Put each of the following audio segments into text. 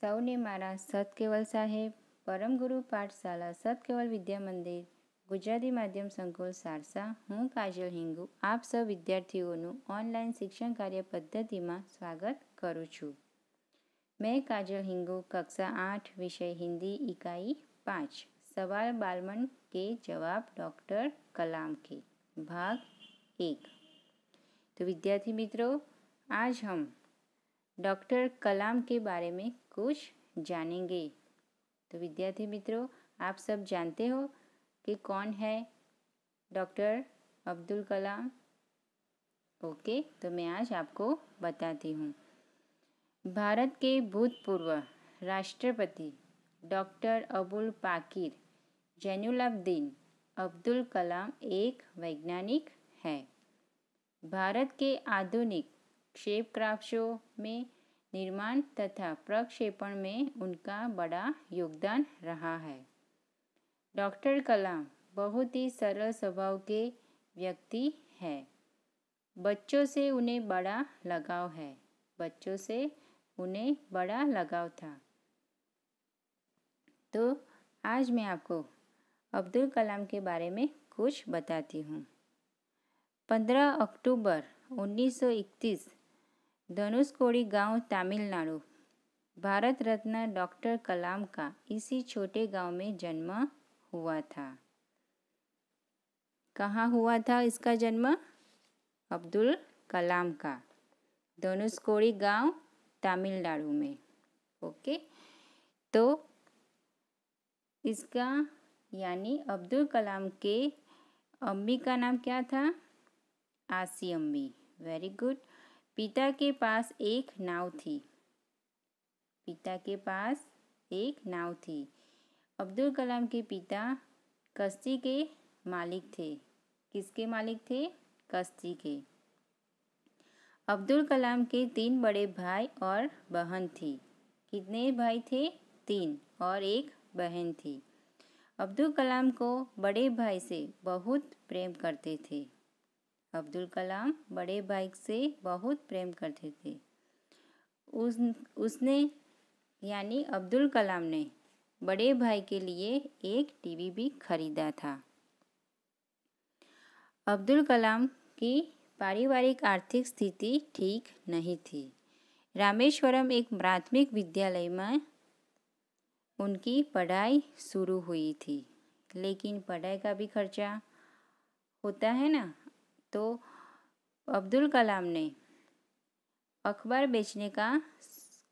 સૌને મારા સતકેવલ સાહેબ પરમગુરુ પાઠશાલા સતકેવલ વિદ્યા મંદિર ગુજરાતી માધ્યમ સંકુલ સારસા હું કાજલ હિંગુ આપ સૌ વિદ્યાર્થીઓનું ઓનલાઈન શિક્ષણ કાર્ય પદ્ધતિમાં સ્વાગત કરું છું મેં કાજલ હિંગુ કક્ષા આઠ વિષય હિન્દી ઇકાઈ પાંચ સવાલ બાલમન કે જવાબ ડૉક્ટર કલામ કે ભાગ એક તો વિદ્યાર્થી મિત્રો આજ હમ डॉक्टर कलाम के बारे में कुछ जानेंगे तो विद्यार्थी मित्रों आप सब जानते हो कि कौन है डॉक्टर अब्दुल कलाम ओके तो मैं आज आपको बताती हूँ भारत के भूतपूर्व राष्ट्रपति डॉक्टर अबुल पाकिर जैनुलाब्दीन अब्दुल कलाम एक वैज्ञानिक है भारत के आधुनिक शेप क्राफ्टों में निर्माण तथा प्रक्षेपण में उनका बड़ा योगदान रहा है डॉक्टर कलाम बहुत ही सरल स्वभाव के व्यक्ति हैं बच्चों से उन्हें बड़ा लगाव है बच्चों से उन्हें बड़ा लगाव था तो आज मैं आपको अब्दुल कलाम के बारे में कुछ बताती हूँ 15 अक्टूबर 1931 धनुषकोड़ी गांव तमिलनाडु भारत रत्न डॉक्टर कलाम का इसी छोटे गांव में जन्म हुआ था कहाँ हुआ था इसका जन्म अब्दुल कलाम का धनुषकोड़ी गांव तमिलनाडु में ओके तो इसका यानी अब्दुल कलाम के अम्मी का नाम क्या था आसी अम्मी वेरी गुड पिता के पास एक नाव थी पिता के पास एक नाव थी अब्दुल कलाम के पिता कश्ती के मालिक थे किसके मालिक थे कश्ती के अब्दुल कलाम के तीन बड़े भाई और बहन थी कितने भाई थे तीन और एक बहन थी अब्दुल कलाम को बड़े भाई से बहुत प्रेम करते थे अब्दुल कलाम बड़े भाई से बहुत प्रेम करते थे उस उसने यानी अब्दुल कलाम ने बड़े भाई के लिए एक टीवी भी खरीदा था अब्दुल कलाम की पारिवारिक आर्थिक स्थिति ठीक नहीं थी रामेश्वरम एक प्राथमिक विद्यालय में उनकी पढ़ाई शुरू हुई थी लेकिन पढ़ाई का भी खर्चा होता है ना तो अब्दुल कलाम ने अखबार बेचने का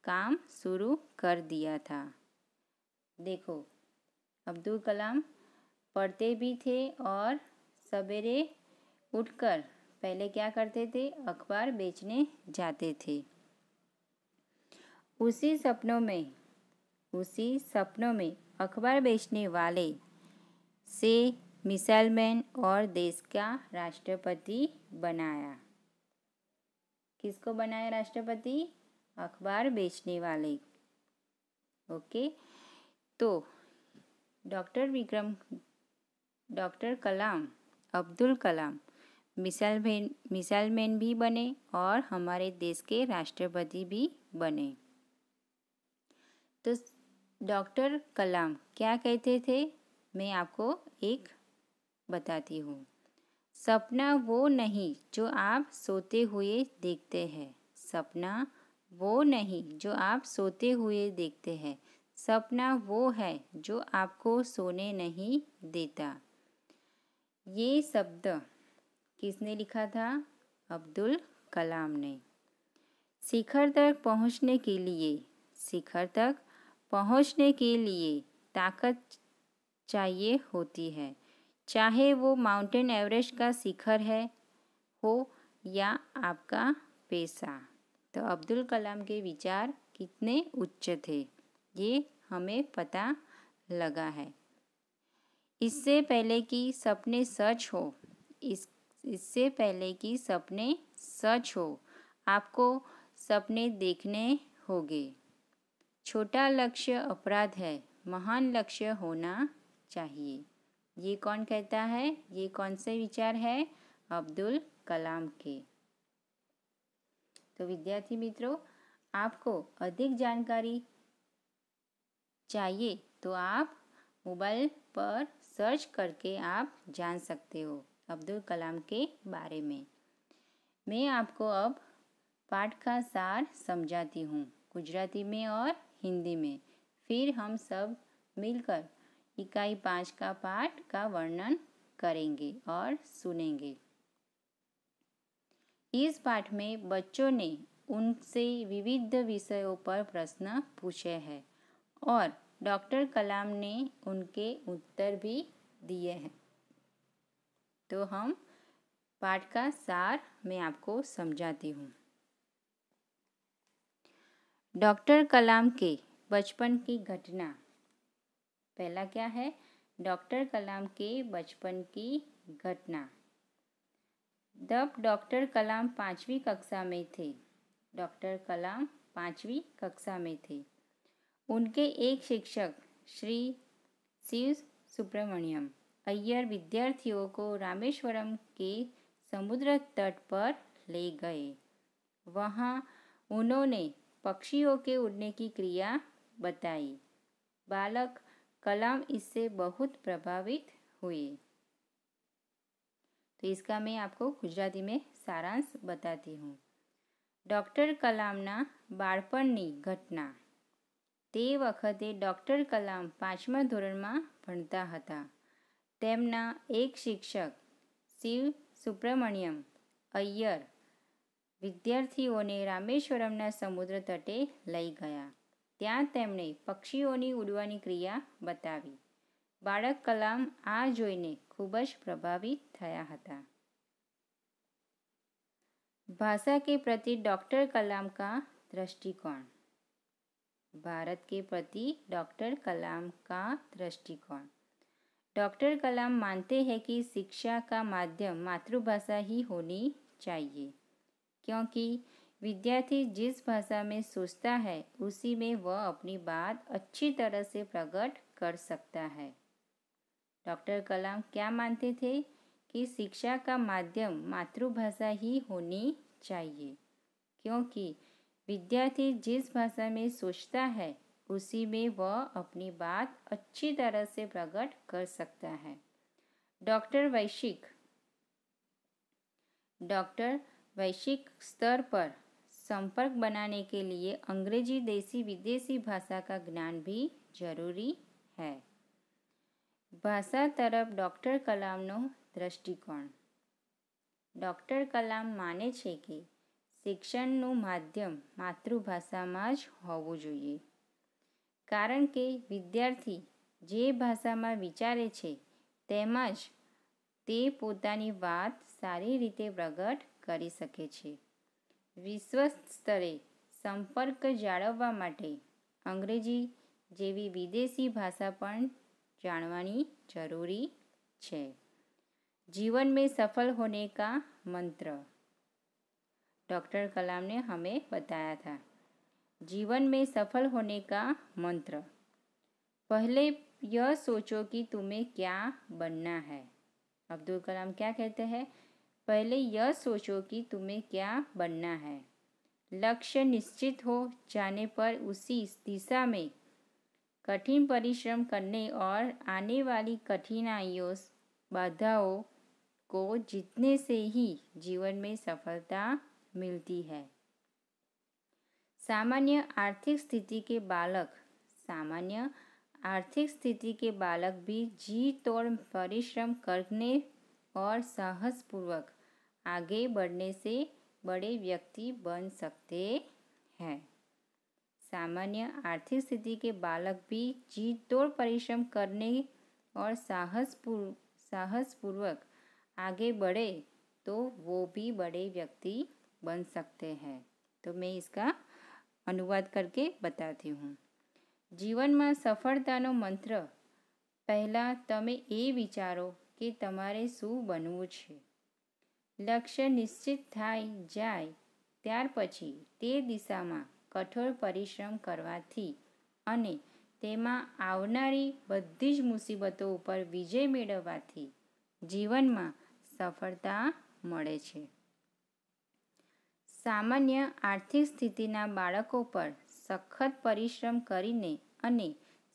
काम शुरू कर दिया था देखो अब्दुल कलाम पढ़ते भी थे और सवेरे उठकर पहले क्या करते थे अखबार बेचने जाते थे उसी सपनों में उसी सपनों में अखबार बेचने वाले से मिसाइल मैन और देश का राष्ट्रपति बनाया किसको बनाया राष्ट्रपति अखबार बेचने वाले ओके तो doctor Vikram doctor Kalam Abdul Kalam missile missile man भी बने और हमारे देश के राष्ट्रपति भी बने तो डॉक्टर कलाम क्या कहते थे मैं आपको एक बताती हूँ सपना वो नहीं जो आप सोते हुए देखते हैं सपना वो नहीं जो आप सोते हुए देखते हैं सपना वो है जो आपको सोने नहीं देता ये शब्द किसने लिखा था अब्दुल कलाम ने शिखर तक पहुंचने के लिए शिखर तक पहुंचने के लिए ताकत चाहिए होती है चाहे वो माउंटेन एवरेस्ट का शिखर है हो या आपका पैसा तो अब्दुल कलाम के विचार कितने उच्च थे ये हमें पता लगा है इससे पहले कि सपने सच हो इस इससे पहले कि सपने सच हो आपको सपने देखने होंगे छोटा लक्ष्य अपराध है महान लक्ष्य होना चाहिए ये कौन कहता है ये कौन से विचार है अब्दुल कलाम के तो विद्यार्थी मित्रों आपको अधिक जानकारी चाहिए तो आप मोबाइल पर सर्च करके आप जान सकते हो अब्दुल कलाम के बारे में मैं आपको अब पाठ का सार समझाती हूँ गुजराती में और हिंदी में फिर हम सब मिलकर इकाई पाँच का पाठ का वर्णन करेंगे और सुनेंगे इस पाठ में बच्चों ने उनसे विविध विषयों पर प्रश्न पूछे हैं और डॉक्टर कलाम ने उनके उत्तर भी दिए हैं तो हम पाठ का सार मैं आपको समझाती हूँ डॉक्टर कलाम के बचपन की घटना पहला क्या है डॉक्टर कलाम के बचपन की घटना जब डॉक्टर कलाम पाँचवीं कक्षा में थे डॉक्टर कलाम पाँचवीं कक्षा में थे उनके एक शिक्षक श्री शिव सुब्रमण्यम अय्यर विद्यार्थियों को रामेश्वरम के समुद्र तट पर ले गए वहाँ उन्होंने पक्षियों के उड़ने की क्रिया बताई बालक कलाम इससे बहुत प्रभावित हुई तो इसका मैं आपको ગુજરાતી में સારાંશ बताती हूँ ડૉક્ટર કલામના બાળપણની ઘટના તે વખતે ડૉક્ટર કલામ પાંચમા ધોરણમાં ભણતા હતા તેમના એક શિક્ષક શિવ સુબ્રમણ્યમ અય્યર વિદ્યાર્થીઓને રામેશ્વરમના સમુદ્ર તટે લઈ ગયા ત્યાં તેમણે उड़वा क्रिया ક્રિયા બતાવી બાળક કલામ આ જોઈને ખૂબ જ भाषा के प्रति डॉक्टर कलाम का दृष्टिकोण भारत के प्रति डॉक्टर कलाम का दृष्टिकोण डॉक्टर कलाम मानते हैं कि शिक्षा का माध्यम मातृभाषा ही होनी चाहिए क्योंकि विद्यार्थी जिस भाषा में सोचता है उसी में वह अपनी बात अच्छी तरह से प्रकट कर सकता है डॉक्टर कलाम क्या मानते थे कि शिक्षा का माध्यम मातृभाषा ही होनी चाहिए क्योंकि विद्यार्थी जिस भाषा में सोचता है उसी में वह अपनी बात अच्छी तरह से प्रकट कर सकता है डॉक्टर वैश्विक डॉक्टर वैश्विक स्तर पर संपर्क बनाने के लिए अंग्रेजी देसी विदेशी भाषा का ज्ञान भी जरूरी है ભાષા તરફ ડૉક્ટર કલામનો દૃષ્ટિકોણ ડૉક્ટર કલામ માને છે કે શિક્ષણનું માધ્યમ માતૃભાષામાં જ હોવું જોઈએ કારણ કે વિદ્યાર્થી જે ભાષામાં વિચારે છે તેમાં જ તે પોતાની વાત સારી રીતે પ્રગટ કરી શકે છે વિશ્વસ્ત स्तरे संपर्क જાળવવા માટે અંગ્રેજી જેવી વિદેશી ભાષા પણ જાણવાની જરૂરી जीवन में सफल होने का मंत्र डॉक्टर कलाम ने हमें बताया था जीवन में सफल होने का मंत्र पहले यह सोचो कि तुम्हें क्या बनना है अब्दुल कलाम क्या कहते हैं पहले यह सोचो कि तुम्हें क्या बनना है लक्ष्य निश्चित हो जाने पर उसी दिशा में कठिन परिश्रम करने और आने वाली कठिनाइयों बाधाओं को जीतने से ही जीवन में सफलता मिलती है सामान्य आर्थिक स्थिति के बालक सामान्य आर्थिक स्थिति के बालक भी जी तोड़ परिश्रम करने और साहसपूर्वक आगे बढ़ने से बड़े व्यक्ति बन सकते हैं सामान्य आर्थिक स्थिति के बालक भी जी तोड़ परिश्रम करने और साहसपूर्व साहसपूर्वक आगे बढ़े तो वो भी बड़े व्यक्ति बन सकते हैं तो मैं इसका अनुवाद करके बताती हूँ जीवन में सफलता मंत्र पहला એ ये विचारो कि શું બનવું છે લક્ષ્ય નિશ્ચિત થાય જાય ત્યાર પછી તે દિશામાં કઠોર પરિશ્રમ કરવાથી અને તેમાં આવનારી બધી જ મુસીબતો ઉપર વિજય મેળવવાથી જીવનમાં સફળતા મળે છે સામાન્ય આર્થિક સ્થિતિના બાળકો પર સખત પરિશ્રમ કરીને અને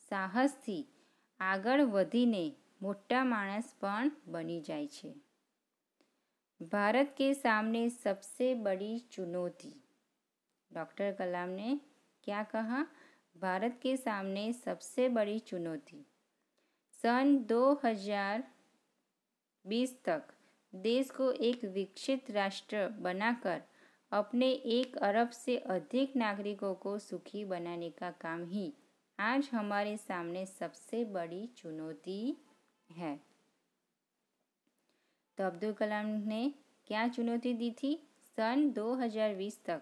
સાહસથી આગળ વધીને મોટા માણસ પણ બની જાય છે भारत के सामने सबसे बड़ी चुनौती डॉक्टर कलाम ने क्या कहा भारत के सामने सबसे बड़ी चुनौती सन 2020 तक देश को एक विकसित राष्ट्र बनाकर अपने एक अरब से अधिक नागरिकों को सुखी बनाने का काम ही आज हमारे सामने सबसे बड़ी चुनौती है तो अब्दुल कलाम ने क्या चुनौती दी थी सन 2020 तक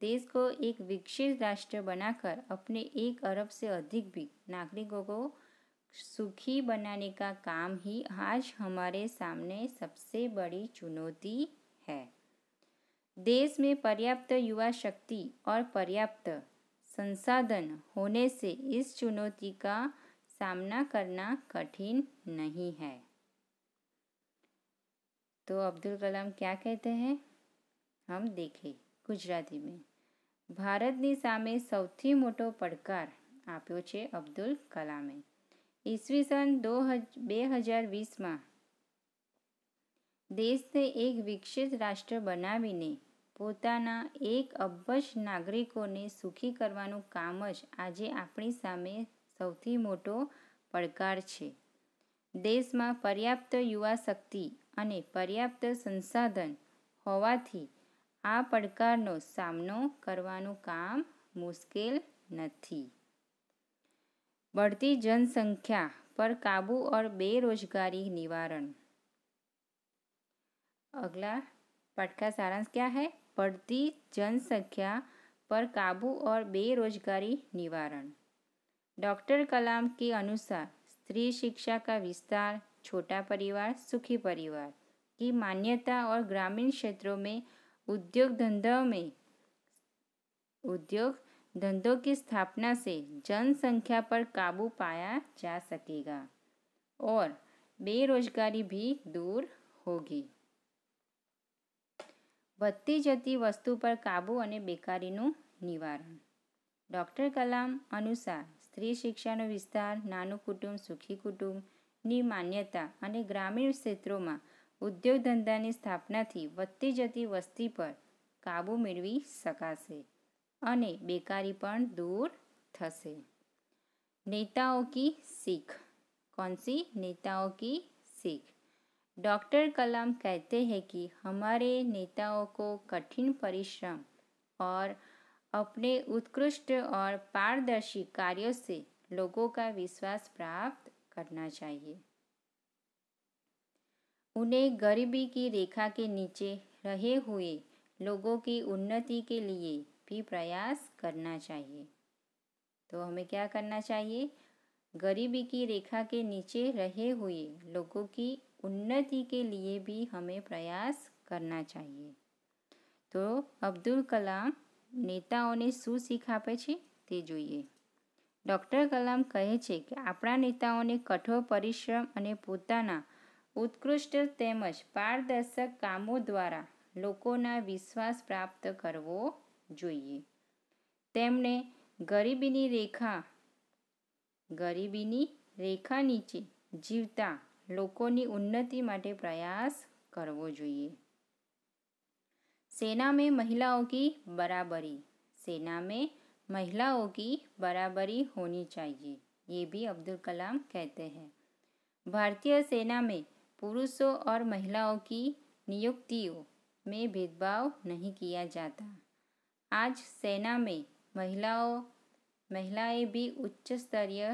देश को एक विकसित राष्ट्र बनाकर अपने एक अरब से अधिक भी नागरिकों को सुखी बनाने का काम ही आज हमारे सामने सबसे बड़ी चुनौती है देश में पर्याप्त युवा शक्ति और पर्याप्त संसाधन होने से इस चुनौती का सामना करना कठिन नहीं है તો અબ્દુલ કલામ ક્યાં કહેતે હૈ હમ દેખે ગુજરાતી મેં ભારતની સામે સૌથી મોટો પડકાર આપ્યો છે અબ્દુલ કલામે ઈસવીસન દો બે હજાર વીસમાં દેશને એક વિકસિત રાષ્ટ્ર બનાવીને પોતાના એક અબજ નાગરિકોને સુખી કરવાનું કામ જ આજે આપણી સામે સૌથી મોટો પડકાર છે દેશમાં પર્યાપ્ત યુવા શક્તિ અને પર્યાપ્ત સંસાધન હોવાથી આ પડકારનો સામનો કરવાનું કામ મુશ્કેલ નથી बढ़ती जनसंख्या पर काबू और बेरोजगारी निवारण अगला पाठ का सारांश क्या है बढ़ती जनसंख्या पर काबू और बेरोजगारी निवारण डॉक्टर कलाम के अनुसार स्त्री शिक्षा का विस्तार छोटा परिवार सुखी परिवार की मान्यता और ग्रामीण क्षेत्रों में उद्योग धंधों में उद्योग धंधों की स्थापना से जनसंख्या पर काबू पाया जा सकेगा और बेरोजगारी भी दूर होगी बत्ती जती वस्तु पर काबू और बेकारी निवारण डॉक्टर कलाम अनुसार स्त्री शिक्षा विस्तार नानु कुटुंब सुखी कुटुंब ની માન્યતા અને ગ્રામીણ ક્ષેત્રોમાં ઉદ્યોગ ધંધાની સ્થાપનાથી વતી જતી વસ્તી પર કાબૂ મેળવી શકાશે અને બેકારી પણ દૂર થશે નેતાઓની શીખ કонસી નેતાઓની શીખ ડોક્ટર કલામ કહેતે હે કે ہمارے નેતાઓ કો કઠિન પરિશ્રમ ઓર અપને ઉત્કૃષ્ટ ઓર પારદર્શી કાર્ય સે લોકો કા વિશ્વાસ પ્રાપ્ત करना चाहिए उन्हें गरीबी की रेखा के नीचे रहे हुए लोगों की उन्नति के लिए भी प्रयास करना चाहिए तो हमें क्या करना चाहिए गरीबी की रेखा के नीचे रहे हुए लोगों की उन्नति के लिए भी हमें प्रयास करना चाहिए तो अब्दुल कलाम नेताओं ने शू सीखा पे તે ડૉક્ટર કલામ કહે છે કે આપણા નેતાઓને કઠોર પરિશ્રમ અને પોતાના ઉત્કૃષ્ટ તેમજ પારદર્શક કામો દ્વારા લોકોના વિશ્વાસ પ્રાપ્ત કરવો જોઈએ તેમણે ગરીબીની રેખા ગરીબીની રેખા નીચે જીવતા લોકોની ઉન્નતિ માટે પ્રયાસ કરવો જોઈએ સેના મેં મહિલાઓ કી બરાબરી સેના મેં महिलाओं की बराबरी होनी चाहिए ये भी अब्दुल कलाम कहते हैं भारतीय सेना में पुरुषों और महिलाओं की नियुक्तियों में भेदभाव नहीं किया जाता आज सेना में महिलाओं महिलाएं भी उच्च स्तरीय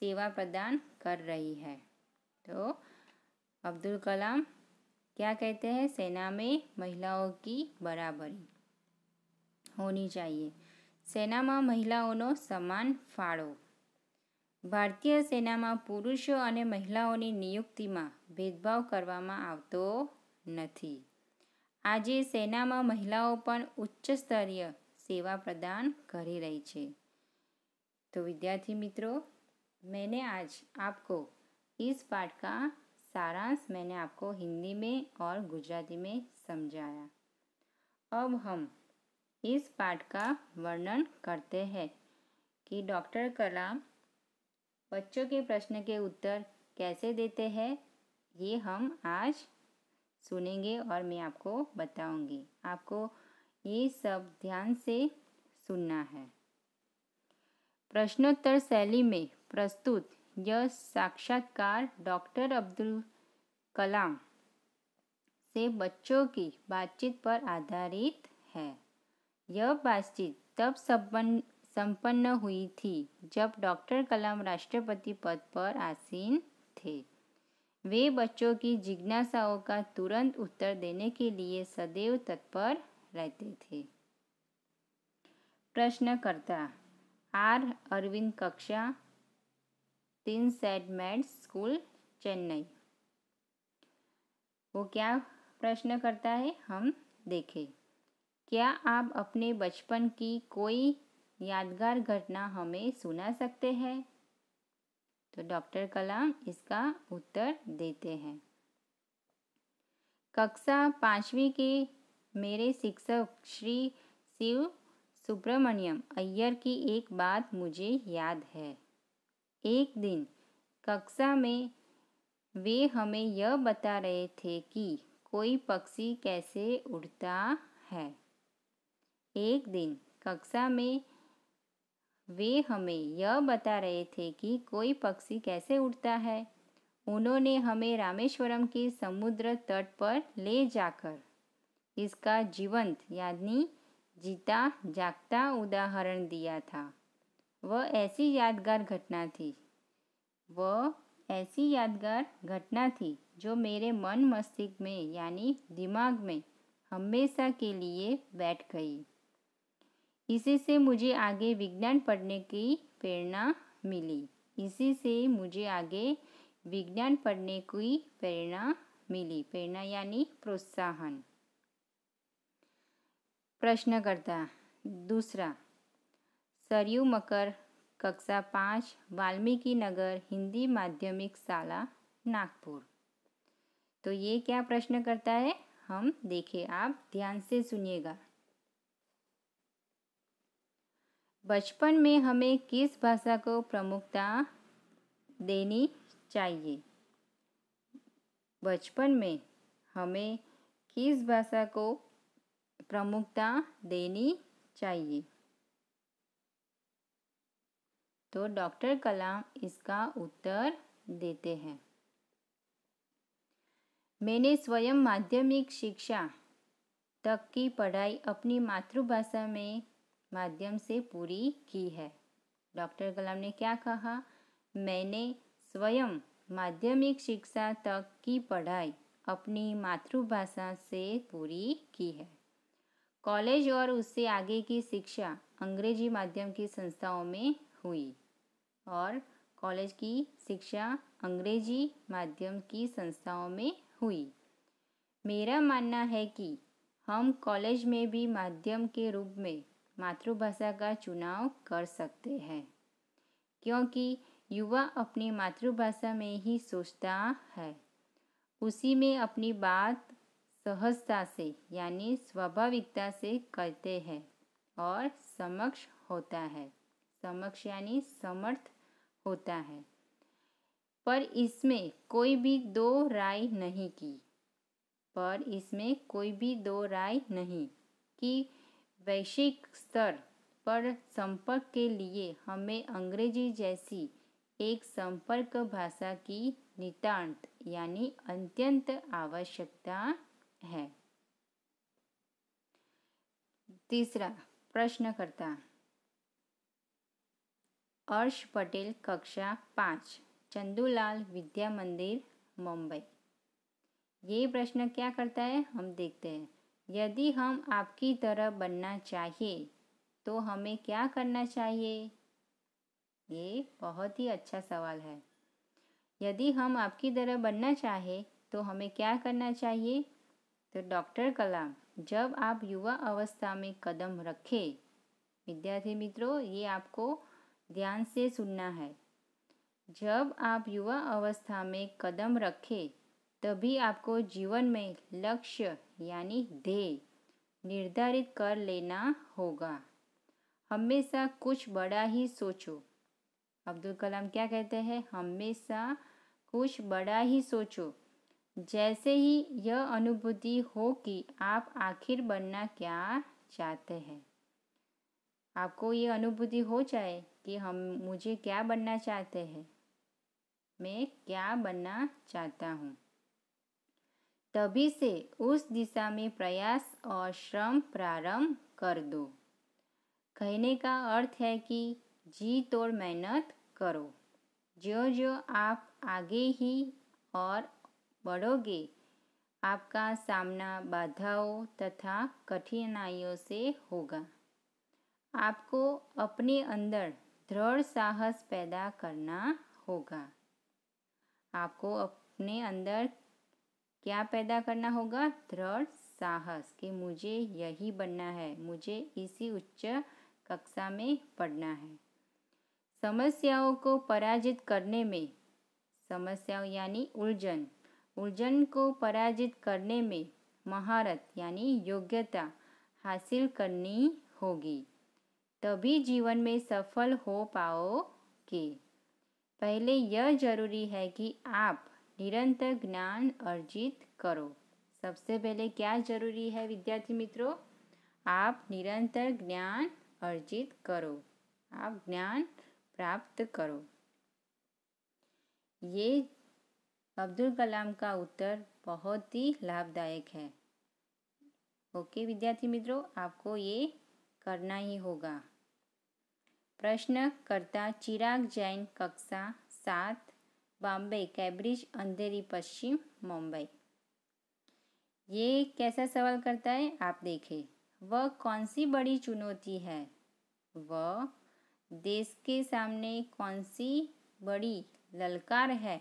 सेवा प्रदान कर रही है तो अब्दुल कलाम क्या कहते हैं सेना में महिलाओं की बराबरी होनी चाहिए સેનામાં મહિલાઓનો સમાન ફાળો ભારતીય સેનામાં પુરુષો અને મહિલાઓની નિયુક્તિમાં ભેદભાવ કરવામાં આવતો નથી આજે સેનામાં મહિલાઓ પણ ઉચ્ચ સ્તરીય સેવા પ્રદાન કરી રહી છે તો વિદ્યાર્થી મિત્રો મેને આજ आपको इस पाठ का सारांश मैंने आपको हिंदी में और गुजराती में समझाया अब हम इस पाठ का वर्णन करते हैं कि डॉक्टर कलाम बच्चों के प्रश्न के उत्तर कैसे देते हैं ये हम आज सुनेंगे और मैं आपको बताऊंगी आपको ये सब ध्यान से सुनना है प्रश्नोत्तर शैली में प्रस्तुत यह साक्षात्कार डॉक्टर अब्दुल कलाम से बच्चों की बातचीत पर आधारित है यह बातचीत तब संपन्न संपन्न हुई थी जब डॉक्टर कलाम राष्ट्रपति पद पर आसीन थे वे बच्चों की जिज्ञासाओं का तुरंत उत्तर देने के लिए सदैव तत्पर रहते थे प्रश्नकर्ता आर अरविंद कक्षा तीन सेट मैट स्कूल चेन्नई वो क्या प्रश्न करता है हम देखें क्या आप अपने बचपन की कोई यादगार घटना हमें सुना सकते हैं तो डॉक्टर कलाम इसका उत्तर देते हैं कक्षा पाँचवीं के मेरे शिक्षक श्री शिव सुब्रमण्यम अय्यर की एक बात मुझे याद है एक दिन कक्षा में वे हमें यह बता रहे थे कि कोई पक्षी कैसे उड़ता है एक दिन कक्षा में वे हमें यह बता रहे थे कि कोई पक्षी कैसे उड़ता है उन्होंने हमें रामेश्वरम के समुद्र तट पर ले जाकर इसका जीवंत यानी जीता जागता उदाहरण दिया था वह ऐसी यादगार घटना थी वह ऐसी यादगार घटना थी जो मेरे मन मस्तिष्क में यानी दिमाग में हमेशा के लिए बैठ गई इसी से मुझे आगे विज्ञान पढ़ने की प्रेरणा मिली इसी से मुझे आगे विज्ञान पढ़ने की प्रेरणा मिली प्रेरणा यानी प्रोत्साहन प्रश्नकर्ता दूसरा सरयू मकर कक्षा पाँच वाल्मीकि नगर हिंदी माध्यमिक शाला नागपुर तो ये क्या प्रश्न करता है हम देखें आप ध्यान से सुनिएगा बचपन में हमें किस भाषा को प्रमुखता देनी चाहिए बचपन में हमें किस भाषा को प्रमुखता देनी चाहिए तो डॉक्टर कलाम इसका उत्तर देते हैं मैंने स्वयं माध्यमिक शिक्षा तक की पढ़ाई अपनी मातृभाषा में माध्यम से पूरी की है डॉक्टर कलाम ने क्या कहा मैंने स्वयं माध्यमिक शिक्षा तक की पढ़ाई अपनी मातृभाषा से पूरी की है कॉलेज और उससे आगे की शिक्षा अंग्रेजी माध्यम की संस्थाओं में हुई और कॉलेज की शिक्षा अंग्रेजी माध्यम की संस्थाओं में हुई मेरा मानना है कि हम कॉलेज में भी माध्यम के रूप में मातृभाषा का चुनाव कर सकते हैं क्योंकि युवा अपनी मातृभाषा में ही सोचता है उसी में अपनी बात सहजता से यानी स्वाभाविकता से करते हैं और समक्ष होता है समक्ष यानी समर्थ होता है पर इसमें कोई भी दो राय नहीं की पर इसमें कोई भी दो राय नहीं कि वैश्विक स्तर पर संपर्क के लिए हमें अंग्रेजी जैसी एक संपर्क भाषा की नितांत यानी अत्यंत आवश्यकता है तीसरा प्रश्नकर्ता अर्श पटेल कक्षा पाँच चंदूलाल विद्या मंदिर मुंबई ये प्रश्न क्या करता है हम देखते हैं यदि हम आपकी तरह बनना चाहिए तो हमें क्या करना चाहिए ये बहुत ही अच्छा सवाल है यदि हम आपकी तरह बनना चाहें तो हमें क्या करना चाहिए तो डॉक्टर कलाम जब आप युवा अवस्था में कदम रखें विद्यार्थी मित्रों ये आपको ध्यान से सुनना है जब आप युवा अवस्था में कदम रखें तभी आपको जीवन में लक्ष्य यानी ध्येय निर्धारित कर लेना होगा हमेशा कुछ बड़ा ही सोचो अब्दुल कलाम क्या कहते हैं हमेशा कुछ बड़ा ही सोचो जैसे ही यह अनुभूति हो कि आप आखिर बनना क्या चाहते हैं आपको ये अनुभूति हो जाए कि हम मुझे क्या बनना चाहते हैं मैं क्या बनना चाहता हूँ तभी से उस दिशा में प्रयास और श्रम प्रारंभ कर दो कहने का अर्थ है कि जी तोड़ मेहनत करो जो जो आप आगे ही और बढ़ोगे आपका सामना बाधाओं तथा कठिनाइयों से होगा आपको अपने अंदर दृढ़ साहस पैदा करना होगा आपको अपने अंदर क्या पैदा करना होगा दृढ़ साहस कि मुझे यही बनना है मुझे इसी उच्च कक्षा में पढ़ना है समस्याओं को पराजित करने में समस्याओं यानी उलझन उलझन को पराजित करने में महारत यानी योग्यता हासिल करनी होगी तभी जीवन में सफल हो पाओगे पहले यह जरूरी है कि आप निरंतर ज्ञान अर्जित करो सबसे पहले क्या ज़रूरी है विद्यार्थी मित्रों आप निरंतर ज्ञान अर्जित करो आप ज्ञान प्राप्त करो ये अब्दुल कलाम का उत्तर बहुत ही लाभदायक है ओके विद्यार्थी मित्रों आपको ये करना ही होगा प्रश्नकर्ता चिराग जैन कक्षा सात बॉम्बे कैब्रिज अंधेरी पश्चिम मुंबई ये कैसा सवाल करता है आप देखें वह कौन सी बड़ी चुनौती है वह देश के सामने कौन सी बड़ी ललकार है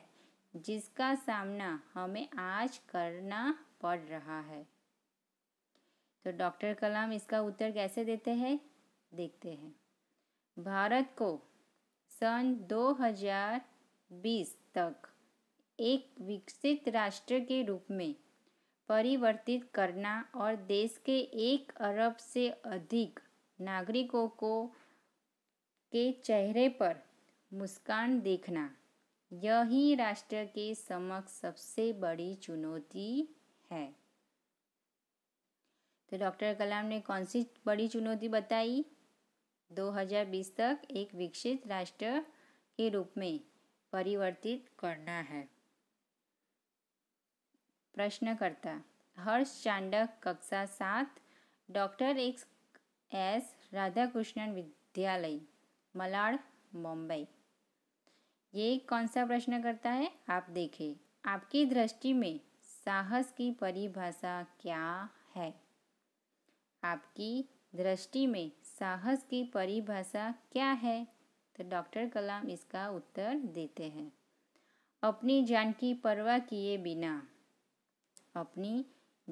जिसका सामना हमें आज करना पड़ रहा है तो डॉक्टर कलाम इसका उत्तर कैसे देते हैं देखते हैं भारत को सन 2020 तक एक विकसित राष्ट्र के रूप में परिवर्तित करना और देश के एक अरब से अधिक नागरिकों को के चेहरे पर मुस्कान देखना यही राष्ट्र के समक्ष सबसे बड़ी चुनौती है तो डॉक्टर कलाम ने कौन सी बड़ी चुनौती बताई 2020 तक एक विकसित राष्ट्र के रूप में परिवर्तित करना है प्रश्नकर्ता हर्ष चांडक कक्षा सात डॉक्टर एक्स एस राधाकृष्णन विद्यालय मलाड मुंबई ये कौन सा प्रश्न करता है आप देखें आपकी दृष्टि में साहस की परिभाषा क्या है आपकी दृष्टि में साहस की परिभाषा क्या है तो डॉक्टर कलाम इसका उत्तर देते हैं अपनी जान की परवाह किए बिना अपनी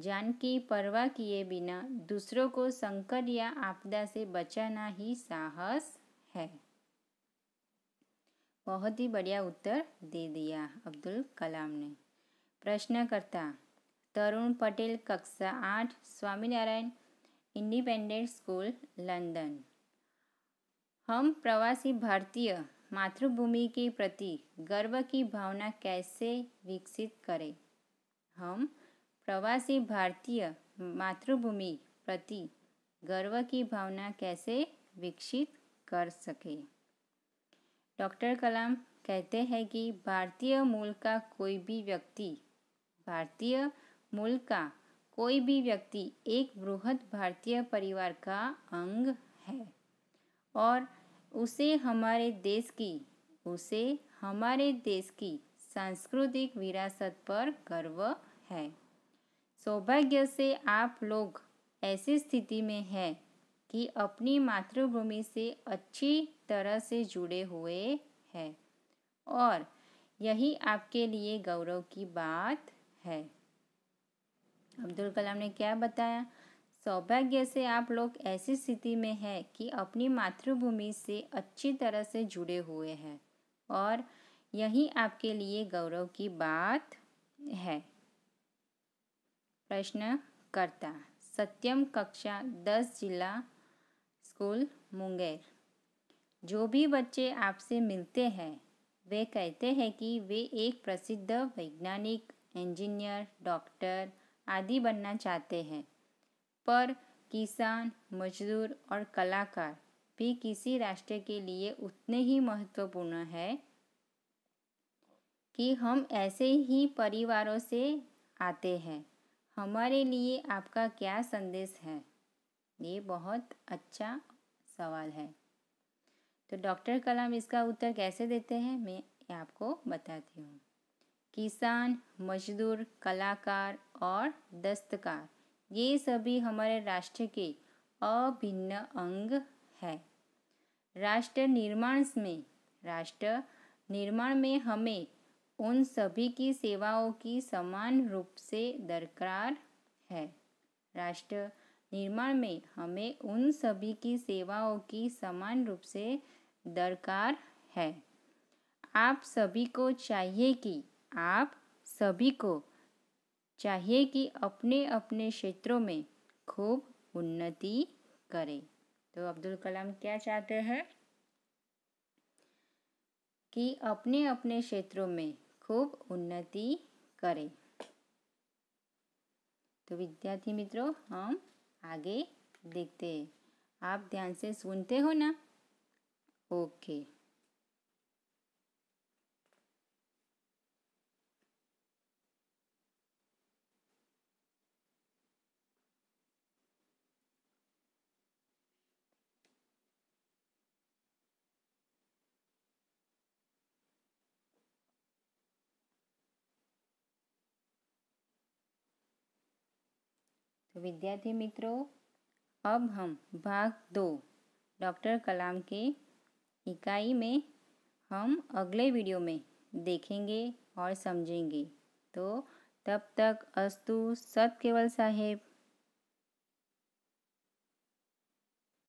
जान की परवाह किए बिना दूसरों को संकट या आपदा से बचाना ही साहस है बहुत ही बढ़िया उत्तर दे दिया अब्दुल कलाम ने प्रश्नकर्ता तरुण पटेल कक्षा आठ स्वामीनारायण इंडिपेंडेंट स्कूल लंदन हम प्रवासी भारतीय मातृभूमि के प्रति गर्व की भावना कैसे विकसित करें हम प्रवासी भारतीय मातृभूमि प्रति गर्व की भावना कैसे विकसित कर सके डॉक्टर कलाम कहते हैं कि भारतीय मूल का कोई भी व्यक्ति भारतीय मूल का कोई भी व्यक्ति एक बृहद भारतीय परिवार का अंग है और उसे हमारे देश की उसे हमारे देश की सांस्कृतिक विरासत पर गर्व है सौभाग्य से आप लोग ऐसी स्थिति में हैं कि अपनी मातृभूमि से अच्छी तरह से जुड़े हुए हैं और यही आपके लिए गौरव की बात है अब्दुल कलाम ने क्या बताया सौभाग्य से आप लोग ऐसी स्थिति में हैं कि अपनी मातृभूमि से अच्छी तरह से जुड़े हुए हैं और यही आपके लिए गौरव की बात है प्रश्न करता सत्यम कक्षा दस जिला स्कूल मुंगेर जो भी बच्चे आपसे मिलते हैं वे कहते हैं कि वे एक प्रसिद्ध वैज्ञानिक इंजीनियर डॉक्टर आदि बनना चाहते हैं पर किसान मजदूर और कलाकार भी किसी राष्ट्र के लिए उतने ही महत्वपूर्ण है कि हम ऐसे ही परिवारों से आते हैं हमारे लिए आपका क्या संदेश है ये बहुत अच्छा सवाल है तो डॉक्टर कलाम इसका उत्तर कैसे देते हैं मैं आपको बताती हूँ किसान मजदूर कलाकार और दस्तकार ये सभी हमारे राष्ट्र के अभिन्न अंग है राष्ट्र निर्माण में राष्ट्र निर्माण में हमें उन सभी की सेवाओं की समान रूप से दरकार है राष्ट्र निर्माण में हमें उन सभी की सेवाओं की समान रूप से दरकार है आप सभी को चाहिए कि आप सभी को चाहिए कि अपने अपने क्षेत्रों में खूब उन्नति करें तो अब्दुल कलाम क्या चाहते हैं कि अपने अपने क्षेत्रों में खूब उन्नति करें तो विद्यार्थी मित्रों हम आगे देखते हैं आप ध्यान से सुनते हो ना ओके विद्यार्थी मित्रों अब हम भाग दो डॉक्टर कलाम के इकाई में हम अगले वीडियो में देखेंगे और समझेंगे तो तब तक अस्तु सत केवल साहेब